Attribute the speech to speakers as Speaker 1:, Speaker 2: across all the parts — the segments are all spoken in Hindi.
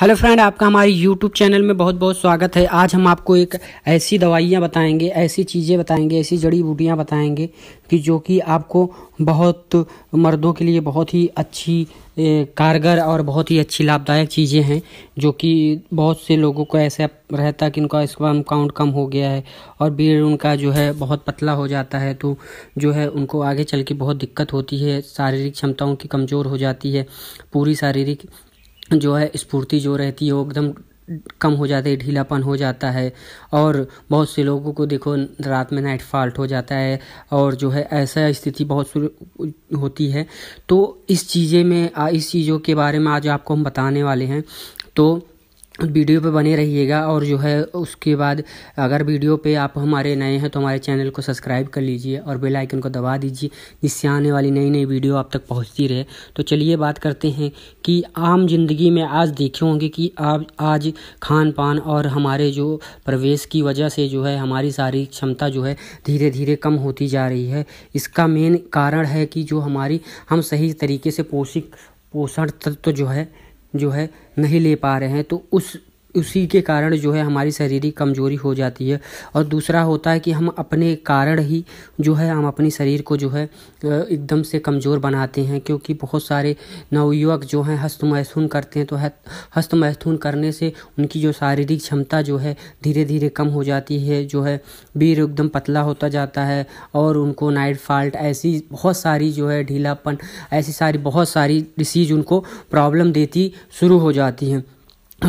Speaker 1: हेलो फ्रेंड आपका हमारे यूट्यूब चैनल में बहुत बहुत स्वागत है आज हम आपको एक ऐसी दवाइयाँ बताएंगे ऐसी चीज़ें बताएंगे ऐसी जड़ी बूटियाँ बताएंगे कि जो कि आपको बहुत मर्दों के लिए बहुत ही अच्छी कारगर और बहुत ही अच्छी लाभदायक चीज़ें हैं जो कि बहुत से लोगों को ऐसा रहता है कि उनका स्पर्म काउंट कम हो गया है और बीड़ उनका जो है बहुत पतला हो जाता है तो जो है उनको आगे चल के बहुत दिक्कत होती है शारीरिक क्षमताओं की कमज़ोर हो जाती है पूरी शारीरिक जो है स्फूर्ति जो रहती है वो एकदम कम हो जाती है ढीलापन हो जाता है और बहुत से लोगों को देखो रात में नाइट फॉल्ट हो जाता है और जो है ऐसा स्थिति बहुत होती है तो इस चीज़ें में इस चीज़ों के बारे में आज आपको हम बताने वाले हैं तो वीडियो पे बने रहिएगा और जो है उसके बाद अगर वीडियो पे आप हमारे नए हैं तो हमारे चैनल को सब्सक्राइब कर लीजिए और बेल आइकन को दबा दीजिए जिससे आने वाली नई नई वीडियो आप तक पहुंचती रहे तो चलिए बात करते हैं कि आम जिंदगी में आज देखे होंगे कि आप आज खान पान और हमारे जो प्रवेश की वजह से जो है हमारी सारी क्षमता जो है धीरे धीरे कम होती जा रही है इसका मेन कारण है कि जो हमारी हम सही तरीके से पोषिक पोषण तत्व तो जो है जो है नहीं ले पा रहे हैं तो उस उसी के कारण जो है हमारी शारीरिक कमज़ोरी हो जाती है और दूसरा होता है कि हम अपने कारण ही जो है हम अपने शरीर को जो है एकदम से कमज़ोर बनाते हैं क्योंकि बहुत सारे नवयुवक जो हैं हस्त मैथुन करते हैं तो हस्त मैथुन करने से उनकी जो शारीरिक क्षमता जो है धीरे धीरे कम हो जाती है जो है वीर एकदम पतला होता जाता है और उनको नाइट फॉल्ट ऐसी बहुत सारी जो है ढीलापन ऐसी सारी बहुत सारी डिसीज उनको प्रॉब्लम देती शुरू हो जाती हैं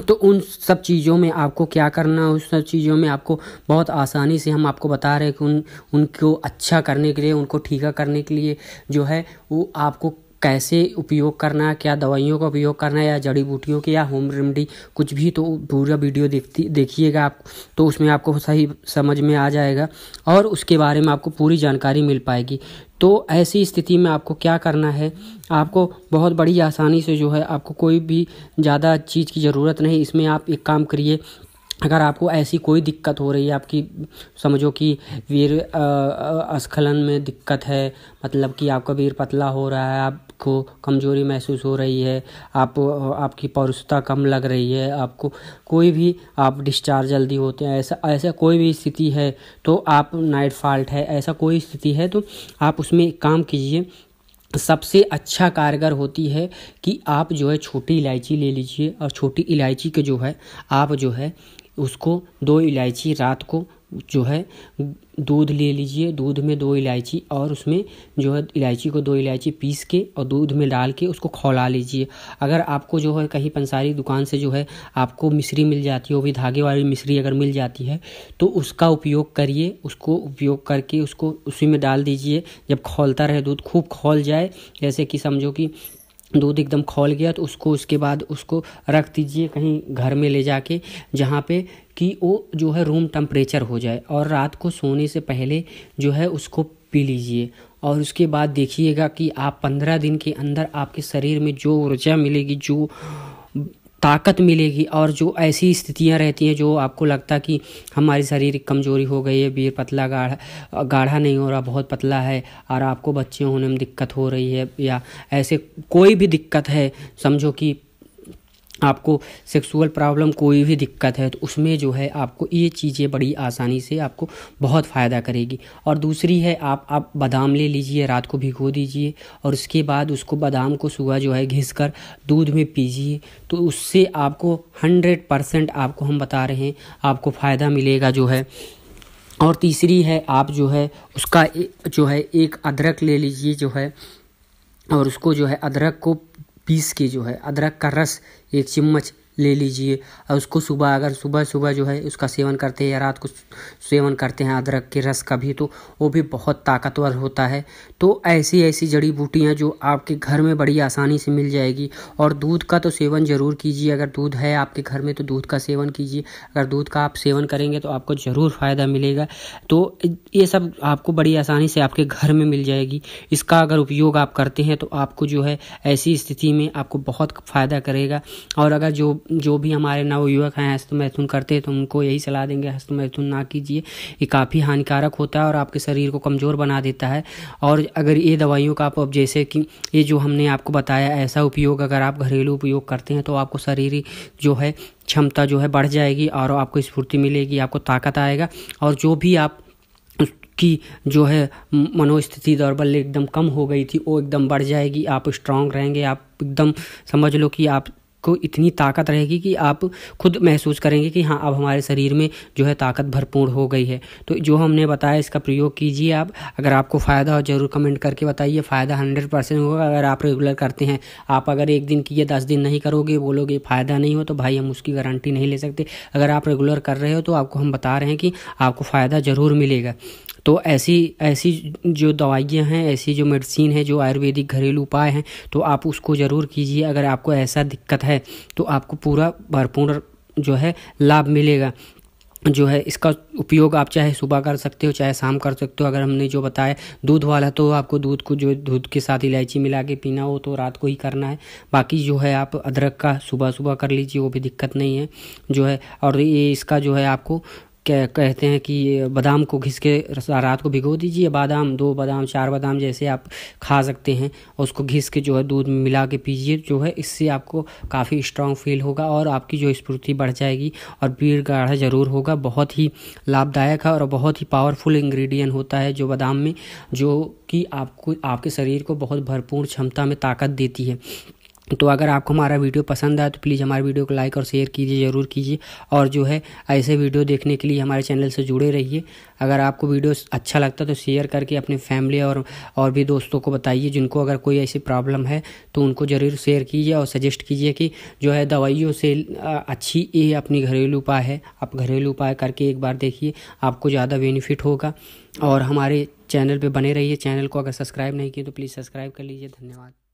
Speaker 1: तो उन सब चीज़ों में आपको क्या करना उस सब चीज़ों में आपको बहुत आसानी से हम आपको बता रहे हैं कि उन उनको अच्छा करने के लिए उनको ठीका करने के लिए जो है वो आपको कैसे उपयोग करना है क्या दवाइयों का उपयोग करना है या जड़ी बूटियों के या होम रेमडी कुछ भी तो पूरा वीडियो देखती देखिएगा आप तो उसमें आपको सही समझ में आ जाएगा और उसके बारे में आपको पूरी जानकारी मिल पाएगी तो ऐसी स्थिति में आपको क्या करना है आपको बहुत बड़ी आसानी से जो है आपको कोई भी ज़्यादा चीज़ की ज़रूरत नहीं इसमें आप एक काम करिए अगर आपको ऐसी कोई दिक्कत हो रही है आपकी समझो कि वीर अस्खलन में दिक्कत है मतलब कि आपका वीर पतला हो रहा है आपको कमज़ोरी महसूस हो रही है आप आपकी पौरुषता कम लग रही है आपको कोई भी आप डिस्चार्ज जल्दी होते हैं ऐसा ऐसा कोई भी स्थिति है तो आप नाइट फॉल्ट है ऐसा कोई स्थिति है तो आप उसमें काम कीजिए सबसे अच्छा कारगर होती है कि आप जो है छोटी इलायची ले लीजिए और छोटी इलायची के जो है आप जो है उसको दो इलायची रात को जो है दूध ले लीजिए दूध में दो इलायची और उसमें जो है इलायची को दो इलायची पीस के और दूध में डाल के उसको खौला लीजिए अगर आपको जो है कहीं पंसारी दुकान से जो है आपको मिश्री मिल जाती है वो भी धागे वाली मिश्री अगर मिल जाती है तो उसका उपयोग करिए उसको उपयोग करके उसको उसी में डाल दीजिए जब खौलता रहे दूध खूब खौल जाए जैसे कि समझो कि दूध एकदम खोल गया तो उसको उसके बाद उसको रख दीजिए कहीं घर में ले जाके जहाँ पे कि वो जो है रूम टम्परेचर हो जाए और रात को सोने से पहले जो है उसको पी लीजिए और उसके बाद देखिएगा कि आप पंद्रह दिन के अंदर आपके शरीर में जो ऊर्जा मिलेगी जो ताकत मिलेगी और जो ऐसी स्थितियां रहती हैं जो आपको लगता कि हमारी शरीर कमजोरी हो गई है बीर पतला गाढ़ा गाढ़ा नहीं हो रहा बहुत पतला है और आपको बच्चे होने में दिक्कत हो रही है या ऐसे कोई भी दिक्कत है समझो कि आपको सेक्सुअल प्रॉब्लम कोई भी दिक्कत है तो उसमें जो है आपको ये चीज़ें बड़ी आसानी से आपको बहुत फ़ायदा करेगी और दूसरी है आप आप बादाम ले लीजिए रात को भिगो दीजिए और उसके बाद उसको बादाम को सुबह जो है घिस कर दूध में पीजिए तो उससे आपको हंड्रेड परसेंट आपको हम बता रहे हैं आपको फ़ायदा मिलेगा जो है और तीसरी है आप जो है उसका जो है एक अदरक ले लीजिए जो है और उसको जो है अदरक को पीस के जो है अदरक का रस एक चम्मच ले लीजिए और उसको सुबह अगर सुबह सुबह जो है उसका सेवन करते हैं या रात को सेवन करते हैं अदरक के रस का भी तो वो भी बहुत ताकतवर होता है तो ऐसी ऐसी जड़ी बूटियाँ जो आपके घर में बड़ी आसानी से मिल जाएगी और दूध का तो सेवन ज़रूर कीजिए अगर दूध है आपके घर में तो दूध का सेवन कीजिए अगर दूध का आप सेवन करेंगे तो आपको ज़रूर फ़ायदा मिलेगा तो ये सब आपको बड़ी आसानी से आपके घर में मिल जाएगी इसका अगर उपयोग आप करते हैं तो आपको जो है ऐसी स्थिति में आपको बहुत फ़ायदा करेगा और अगर जो जो भी हमारे नवयुवक हैं हस्त मैथुन करते हैं तो उनको यही सलाह देंगे हस्त मैथुन ना कीजिए ये काफ़ी हानिकारक होता है और आपके शरीर को कमज़ोर बना देता है और अगर ये दवाइयों का आप जैसे कि ये जो हमने आपको बताया ऐसा उपयोग अगर आप घरेलू उपयोग करते हैं तो आपको शरीर जो है क्षमता जो है बढ़ जाएगी और आपको स्फूर्ति मिलेगी आपको ताकत आएगा और जो भी आप कि जो है मनोस्थिति दौरबल एकदम कम हो गई थी वो एकदम बढ़ जाएगी आप स्ट्रांग रहेंगे आप एकदम समझ लो कि आप को इतनी ताकत रहेगी कि आप खुद महसूस करेंगे कि हाँ अब हमारे शरीर में जो है ताकत भरपूर हो गई है तो जो हमने बताया इसका प्रयोग कीजिए आप अगर आपको फ़ायदा हो जरूर कमेंट करके बताइए फ़ायदा हंड्रेड परसेंट होगा अगर आप रेगुलर करते हैं आप अगर एक दिन किए दस दिन नहीं करोगे बोलोगे फ़ायदा नहीं हो तो भाई हम उसकी गारंटी नहीं ले सकते अगर आप रेगुलर कर रहे हो तो आपको हम बता रहे हैं कि आपको फ़ायदा ज़रूर मिलेगा तो ऐसी ऐसी जो दवाइयाँ हैं ऐसी जो मेडिसिन है जो आयुर्वेदिक घरेलू उपाय हैं तो आप उसको ज़रूर कीजिए अगर आपको ऐसा दिक्कत है तो आपको पूरा भरपूर जो है लाभ मिलेगा जो है इसका उपयोग आप चाहे सुबह कर सकते हो चाहे शाम कर सकते हो अगर हमने जो बताया दूध वाला तो आपको दूध को जो दूध के साथ इलायची मिला के पीना हो तो रात को ही करना है बाकी जो है आप अदरक का सुबह सुबह कर लीजिए वो भी दिक्कत नहीं है जो है और ये इसका जो है आपको क्या कहते हैं कि बादाम को घिस के रात को भिगो दीजिए बादाम दो बादाम चार बादाम जैसे आप खा सकते हैं और उसको घिस के जो है दूध में मिला के पीजिए जो है इससे आपको काफ़ी स्ट्रांग फील होगा और आपकी जो स्फूर्ति बढ़ जाएगी और पीड़ गाढ़ा ज़रूर होगा बहुत ही लाभदायक है और बहुत ही पावरफुल इंग्रेडिएंट होता है जो बादाम में जो कि आपको आपके शरीर को बहुत भरपूर क्षमता में ताकत देती है तो अगर आपको हमारा वीडियो पसंद आया तो प्लीज़ हमारे वीडियो को लाइक और शेयर कीजिए ज़रूर कीजिए और जो है ऐसे वीडियो देखने के लिए हमारे चैनल से जुड़े रहिए अगर आपको वीडियो अच्छा लगता तो शेयर करके अपने फैमिली और और भी दोस्तों को बताइए जिनको अगर कोई ऐसी प्रॉब्लम है तो उनको ज़रूर शेयर कीजिए और सजेस्ट कीजिए कि जो है दवाइयों से अच्छी ये अपनी घरेलू उपाय है आप घरेलू उपाय करके एक बार देखिए आपको ज़्यादा बेनिफिट होगा और हमारे चैनल पर बने रहिए चैनल को अगर सब्सक्राइब नहीं किए तो प्लीज़ सब्सक्राइब कर लीजिए धन्यवाद